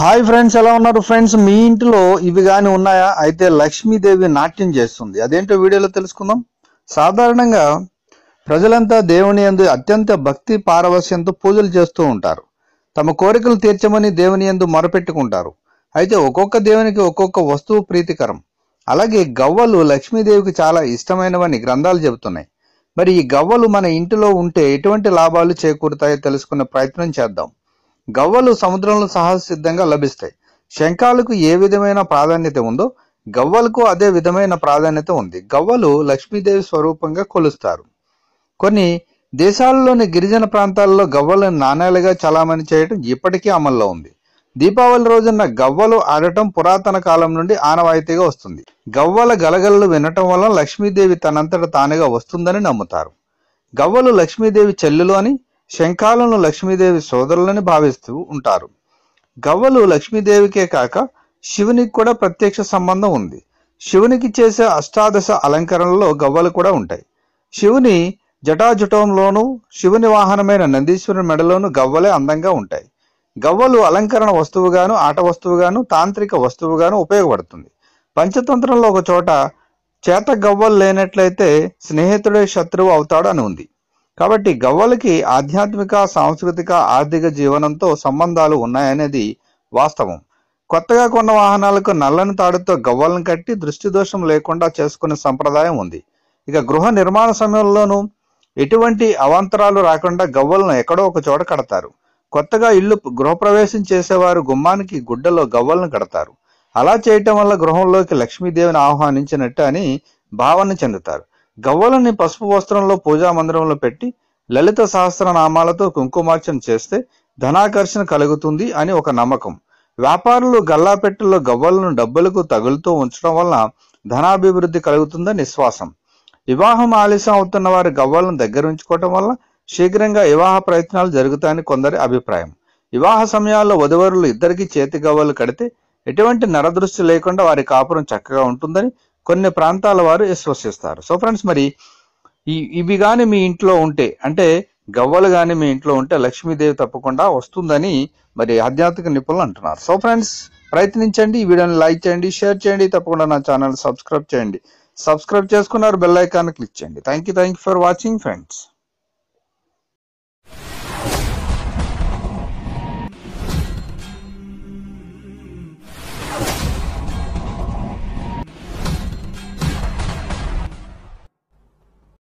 hi friends ఎలా ఉన్నారు friends మీ ఇంటిలో ఇవి కానీ ఉన్నాయా అయితే లక్ష్మీదేవి నాట్యం చేస్తుంది అదేంటో వీడియోలో తెలుసుకుందాం సాధారణంగా ప్రజలంతా దేవుని ఎందు అత్యంత భక్తి పారవస్యంతో పూజలు చేస్తూ ఉంటారు తమ కోరికలు తీర్చమని దేవుని ఎందు మొరపెట్టుకుంటారు అయితే ఒక్కొక్క దేవునికి ఒక్కొక్క వస్తువు ప్రీతికరం అలాగే గవ్వలు లక్ష్మీదేవికి చాలా ఇష్టమైనవని గ్రంథాలు చెబుతున్నాయి మరి ఈ గవ్వలు మన ఇంటిలో ఉంటే ఎటువంటి లాభాలు చేకూరుతాయో తెలుసుకునే ప్రయత్నం చేద్దాం గవ్వలు సముద్రంలో సహజసిద్ధంగా లభిస్తాయి శంఖాలకు ఏ విధమైన ప్రాధాన్యత ఉందో గవ్వలకు అదే విధమైన ప్రాధాన్యత ఉంది గవ్వలు లక్ష్మీదేవి స్వరూపంగా కొలుస్తారు కొన్ని దేశాల్లోని గిరిజన ప్రాంతాల్లో గవ్వలను నాణేలుగా చలామణి చేయడం ఇప్పటికీ అమల్లో ఉంది దీపావళి రోజున గవ్వలు ఆడటం పురాతన కాలం నుండి ఆనవాయితీగా వస్తుంది గవ్వల గలగలలు వినటం వల్ల లక్ష్మీదేవి తనంతట తానుగా వస్తుందని నమ్ముతారు గవ్వలు లక్ష్మీదేవి చెల్లెలు అని శంఖాలను లక్ష్మీదేవి సోదరులని భావిస్తూ ఉంటారు గవ్వలు లక్ష్మీదేవికే కాక శివునికి కూడా ప్రత్యక్ష సంబంధం ఉంది శివునికి చేసే అష్టాదశ అలంకరణలో గవ్వలు కూడా ఉంటాయి శివుని జటాజుటంలోనూ శివుని వాహనమైన నందీశ్వరుని మెడలోను గవ్వలే అందంగా ఉంటాయి గవ్వలు అలంకరణ వస్తువుగాను ఆట వస్తువుగాను తాంత్రిక వస్తువుగాను ఉపయోగపడుతుంది పంచతంత్రంలో ఒక చోట చేత గవ్వలు లేనట్లయితే స్నేహితుడే శత్రువు అవుతాడు అని ఉంది కాబట్టి గవ్వలకి ఆధ్యాత్మిక సాంస్కృతిక ఆర్థిక జీవనంతో సంబంధాలు ఉన్నాయనేది వాస్తవం కొత్తగా కొన్న వాహనాలకు నల్లని తాడుతో గవ్వలను కట్టి దృష్టి దోషం లేకుండా చేసుకునే సంప్రదాయం ఉంది ఇక గృహ నిర్మాణ సమయంలోనూ ఎటువంటి అవాంతరాలు రాకుండా గవ్వలను ఎక్కడో ఒక చోట కడతారు కొత్తగా ఇల్లు గృహప్రవేశం చేసేవారు గుమ్మానికి గుడ్డలో గవ్వలను కడతారు అలా చేయటం వల్ల గృహంలోకి లక్ష్మీదేవిని ఆహ్వానించినట్టు అని భావన చెందుతారు గవ్వలని పసుపు వస్త్రంలో పూజా మందిరంలో పెట్టి లలిత సహస్ర నామాలతో కుంకుమార్చన చేస్తే ధనాకర్షణ కలుగుతుంది అని ఒక నమ్మకం వ్యాపారులు గల్లాపెట్టెల్లో గవ్వలను డబ్బులకు తగులుతూ ఉంచడం వలన ధనాభివృద్ధి కలుగుతుందని నిశ్వాసం వివాహం ఆలస్యం అవుతున్న వారి గవ్వలను దగ్గర ఉంచుకోవటం వల్ల శీఘ్రంగా వివాహ ప్రయత్నాలు జరుగుతాయని కొందరి అభిప్రాయం వివాహ సమయాల్లో వధువరులు ఇద్దరికి చేతి గవ్వలు కడితే ఎటువంటి నరదృష్టి లేకుండా వారి కాపురం చక్కగా ఉంటుందని కొన్ని ప్రాంతాల వారు విశ్వసిస్తారు సో ఫ్రెండ్స్ మరి ఈ ఇవి కానీ మీ ఇంట్లో ఉంటే అంటే గవ్వలు కానీ మీ ఇంట్లో ఉంటే లక్ష్మీదేవి తప్పకుండా వస్తుందని మరి ఆధ్యాత్మిక నిపుణులు అంటున్నారు సో ఫ్రెండ్స్ ప్రయత్నించండి ఈ వీడియోని లైక్ చేయండి షేర్ చేయండి తప్పకుండా నా ఛానల్ సబ్స్క్రైబ్ చేయండి సబ్స్క్రైబ్ చేసుకున్నారు బెల్ ఐకాన్ క్లిక్ చేయండి thank you thank you for watching friends